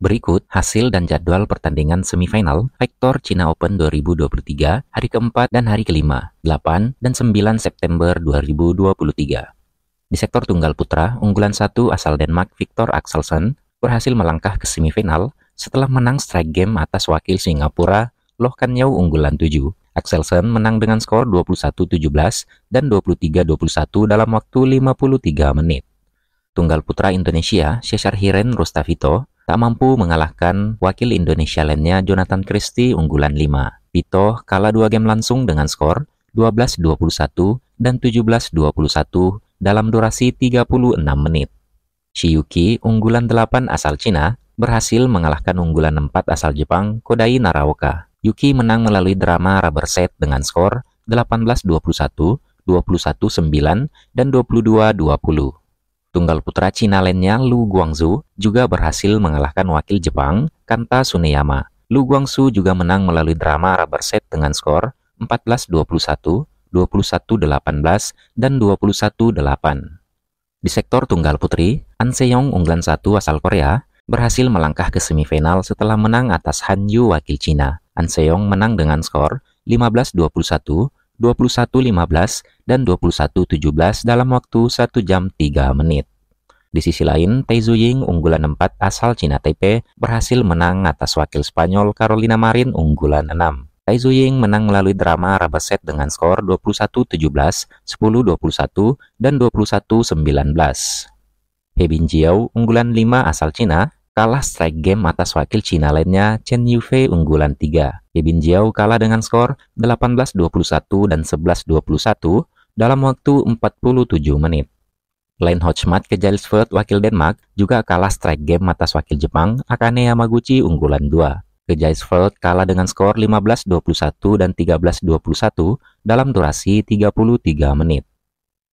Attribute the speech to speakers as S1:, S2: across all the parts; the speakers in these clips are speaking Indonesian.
S1: Berikut hasil dan jadwal pertandingan semifinal Vector China Open 2023 hari keempat dan hari kelima, 8 dan 9 September 2023. Di sektor tunggal putra, unggulan satu asal Denmark Victor Axelsen berhasil melangkah ke semifinal setelah menang strike game atas wakil Singapura Loh Kan Yau unggulan 7. Axelsen menang dengan skor 21-17 dan 23-21 dalam waktu 53 menit. Tunggal putra Indonesia, Cesar Hiren Rustavito, tak mampu mengalahkan wakil Indonesia lainnya Jonathan Christie unggulan 5. Pito kalah dua game langsung dengan skor 12-21 dan 17-21 dalam durasi 36 menit. Shiyuki, unggulan 8 asal Cina, berhasil mengalahkan unggulan 4 asal Jepang Kodai Naraoka. Yuki menang melalui drama rubber set dengan skor 18-21, 21-9, dan 22-20. Tunggal putra Cina lainnya Lu Guangzu juga berhasil mengalahkan wakil Jepang Kanta Suneyama. Lu Guangzu juga menang melalui drama rubber set dengan skor 14-21, 21-18, dan 21-8. Di sektor tunggal putri, An Seong unggulan satu asal Korea berhasil melangkah ke semifinal setelah menang atas Han Yu wakil Cina. An Seong menang dengan skor 15-21, 21.15, dan 21.17 dalam waktu 1 jam 3 menit. Di sisi lain, Tei Ying unggulan 4 asal Cina Taipei, berhasil menang atas wakil Spanyol Carolina Marin unggulan 6. Tai Ying menang melalui drama rubber set dengan skor 21-17, 10-21, dan 21-19. He Bin Jiao, unggulan 5 asal Cina, kalah strike game atas wakil Cina lainnya Chen Yufei unggulan 3. Kevin Jiao kalah dengan skor 18-21 dan 11-21 dalam waktu 47 menit. Lain Hotchmat ke Jalisford, wakil Denmark, juga kalah strike game atas wakil Jepang, Akane Yamaguchi unggulan 2. Ke Jalisford kalah dengan skor 15-21 dan 13-21 dalam durasi 33 menit.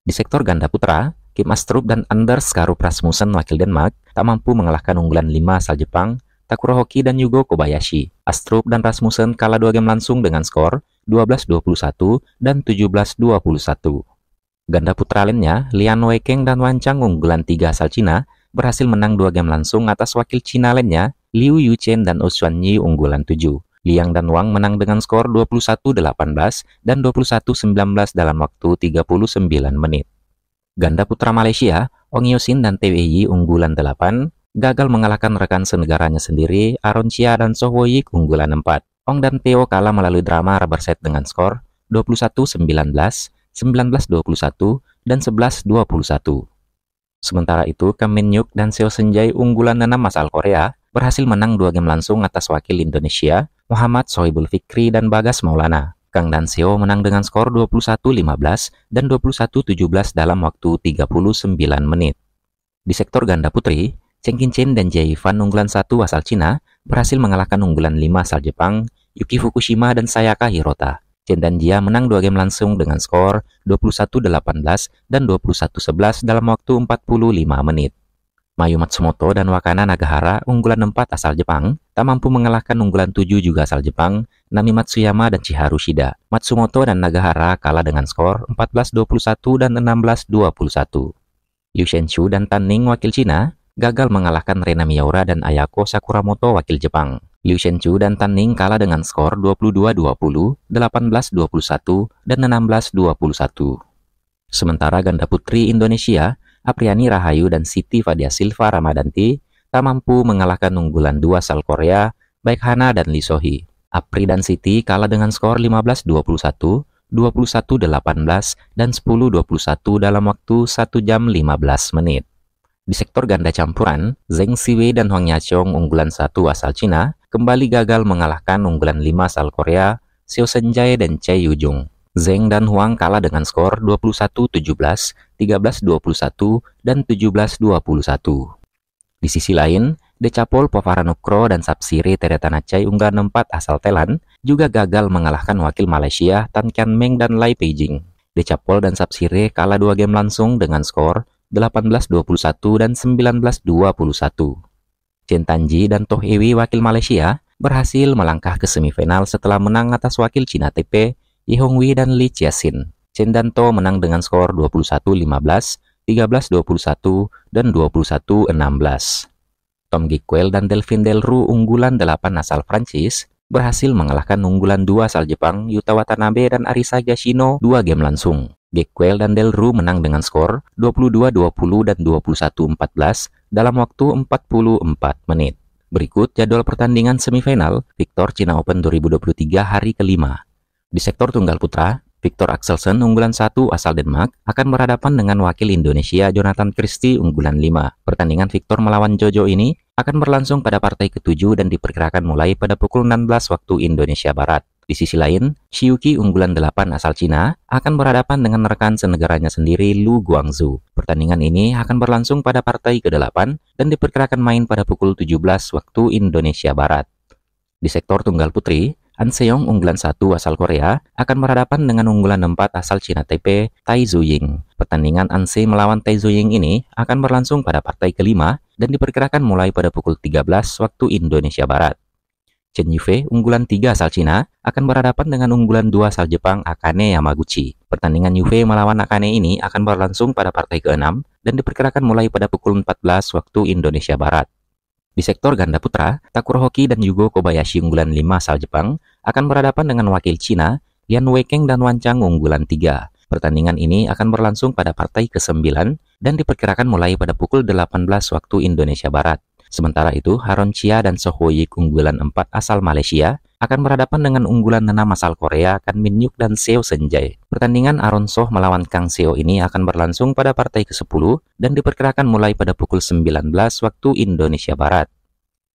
S1: Di sektor ganda putra, Kim Astrup dan Anders Karup Rasmussen wakil Denmark tak mampu mengalahkan unggulan 5 asal Jepang, Takuro Hoki dan Yugo Kobayashi. Astrup dan Rasmussen kalah dua game langsung dengan skor 12-21 dan 17-21. Ganda putra lainnya, Lian Weikeng dan Wan Chang unggulan 3 asal Cina, berhasil menang dua game langsung atas wakil Cina lainnya, Liu Yuchen dan Usuan oh Yi unggulan 7. Liang dan Wang menang dengan skor 21-18 dan 21-19 dalam waktu 39 menit. Ganda putra Malaysia, Ong Yosin dan TWI unggulan 8, gagal mengalahkan rekan senegaranya sendiri, Aron Chia dan Soh Woyik unggulan 4. Ong dan Teo kalah melalui drama rubber set dengan skor 21-19, 19-21, dan 11-21. Sementara itu, Kam Min Yuk dan Seo Senjai unggulan 6 asal Korea berhasil menang dua game langsung atas wakil Indonesia, Muhammad Sohibul Fikri dan Bagas Maulana. Kang dan Seo menang dengan skor 21-15 dan 21-17 dalam waktu 39 menit. Di sektor ganda putri, Chen Kinchen dan Jai Fan unggulan 1 asal Cina berhasil mengalahkan unggulan 5 asal Jepang, Yuki Fukushima dan Sayaka Hirota. Chen dan Jia menang dua game langsung dengan skor 21-18 dan 21-11 dalam waktu 45 menit. Mayu Matsumoto dan Wakana Nagahara unggulan 4 asal Jepang tak mampu mengalahkan unggulan 7 juga asal Jepang Nami Matsuyama dan Chiharu Shida. Matsumoto dan Nagahara kalah dengan skor 14-21 dan 16-21. Yu Shenshu dan Tan Ning wakil Cina gagal mengalahkan Rena Miyaura dan Ayako Sakuramoto wakil Jepang. Liu Shenzhou dan Tan Ning kalah dengan skor 22-20, 18-21, dan 16-21. Sementara ganda putri Indonesia, Apriani Rahayu dan Siti Fadia Silva Ramadanti tak mampu mengalahkan unggulan dua asal Korea, baik Hana dan Lee Sohee. Apri dan Siti kalah dengan skor 15-21, 21-18, dan 10-21 dalam waktu 1 jam 15 menit. Di sektor ganda campuran, Zheng Siwei dan Huang Yachong unggulan satu asal Cina kembali gagal mengalahkan unggulan 5 asal Korea, Seo Senjai dan Choi Yujung. Zheng dan Huang kalah dengan skor 21-17, 13-21, dan 17-21. Di sisi lain, Decapol Povaranukro dan Sapsiri Teretanacai unggah 4 asal Thailand juga gagal mengalahkan wakil Malaysia Tan Kian Meng dan Lai Beijing. Decapol dan Sapsiri kalah dua game langsung dengan skor 18-21 dan 19-21. Chen Tanji dan Toh Ewi wakil Malaysia berhasil melangkah ke semifinal setelah menang atas wakil Cina TP Yi Hongwi dan Li Chiasin. Chen dan Toh menang dengan skor 21-15, 13-21, dan 21-16. Tom Gikwell dan Delvin Delru unggulan 8 asal Prancis berhasil mengalahkan unggulan 2 asal Jepang Yuta Watanabe dan Arisa Yashino 2 game langsung. Gekwell dan Delru menang dengan skor 22-20 dan 21-14 dalam waktu 44 menit. Berikut jadwal pertandingan semifinal Victor China Open 2023 hari kelima. Di sektor tunggal putra, Victor Axelsen unggulan 1 asal Denmark akan berhadapan dengan wakil Indonesia Jonathan Christie unggulan 5. Pertandingan Victor melawan Jojo ini akan berlangsung pada partai ke-7 dan diperkirakan mulai pada pukul 16 waktu Indonesia Barat. Di sisi lain, Shiuki unggulan 8 asal Cina akan berhadapan dengan rekan senegaranya sendiri Lu Guangzhou. Pertandingan ini akan berlangsung pada partai ke-8 dan diperkirakan main pada pukul 17 waktu Indonesia Barat. Di sektor tunggal putri, An unggulan 1 asal Korea akan berhadapan dengan unggulan 4 asal Cina Taipei, Tai Zuying. Pertandingan Anse melawan Tai Zuying ini akan berlangsung pada partai kelima dan diperkirakan mulai pada pukul 13 waktu Indonesia Barat. Chen Yufei, unggulan 3 asal Cina, akan berhadapan dengan unggulan 2 asal Jepang Akane Yamaguchi. Pertandingan Yufei melawan Akane ini akan berlangsung pada partai keenam dan diperkirakan mulai pada pukul 14 waktu Indonesia Barat. Di sektor ganda putra, Takuro Hoki dan Yugo Kobayashi unggulan 5 asal Jepang akan berhadapan dengan wakil Cina, Lian Weikeng dan Wan Chang unggulan 3. Pertandingan ini akan berlangsung pada partai ke-9 dan diperkirakan mulai pada pukul 18 waktu Indonesia Barat. Sementara itu, Haron Chia dan Sohoyik unggulan 4 asal Malaysia akan berhadapan dengan unggulan nenam asal Korea Kan Min dan Seo Senjay. Pertandingan Aron Soh melawan Kang Seo ini akan berlangsung pada partai ke-10 dan diperkirakan mulai pada pukul 19 waktu Indonesia Barat.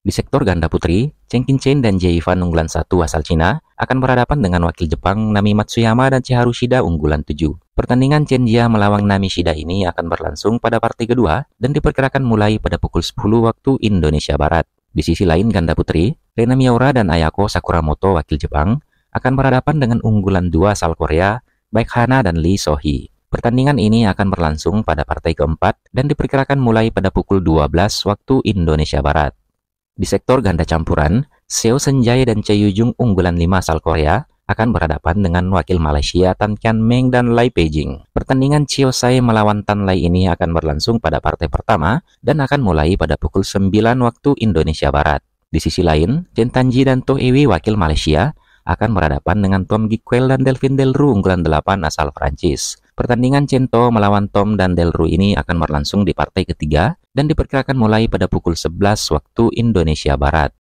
S1: Di sektor ganda putri, Cheng Kin Chen dan Jie Ivan unggulan 1 asal Cina akan berhadapan dengan wakil Jepang Nami Matsuyama dan Chiharu Shida unggulan 7. Pertandingan Chen Jia melawan Nami Shida ini akan berlangsung pada partai kedua dan diperkirakan mulai pada pukul 10 waktu Indonesia Barat. Di sisi lain ganda putri, Rena Miura dan Ayako Sakuramoto wakil Jepang akan berhadapan dengan unggulan dua asal Korea, baik Hana dan Lee Sohee. Pertandingan ini akan berlangsung pada partai keempat dan diperkirakan mulai pada pukul 12 waktu Indonesia Barat. Di sektor ganda campuran, Seo Jae dan Choi Yujung unggulan 5 asal Korea akan berhadapan dengan wakil Malaysia Tan Kian Meng dan Lai Beijing. Pertandingan Chio Sai melawan Tan Lai ini akan berlangsung pada partai pertama dan akan mulai pada pukul 9 waktu Indonesia Barat. Di sisi lain, Chen Tanji dan Toh Ewi wakil Malaysia akan berhadapan dengan Tom Gikwell dan Delvin Delru unggulan 8 asal Prancis. Pertandingan Cento melawan Tom dan Delru ini akan berlangsung di partai ketiga dan diperkirakan mulai pada pukul 11 waktu Indonesia Barat.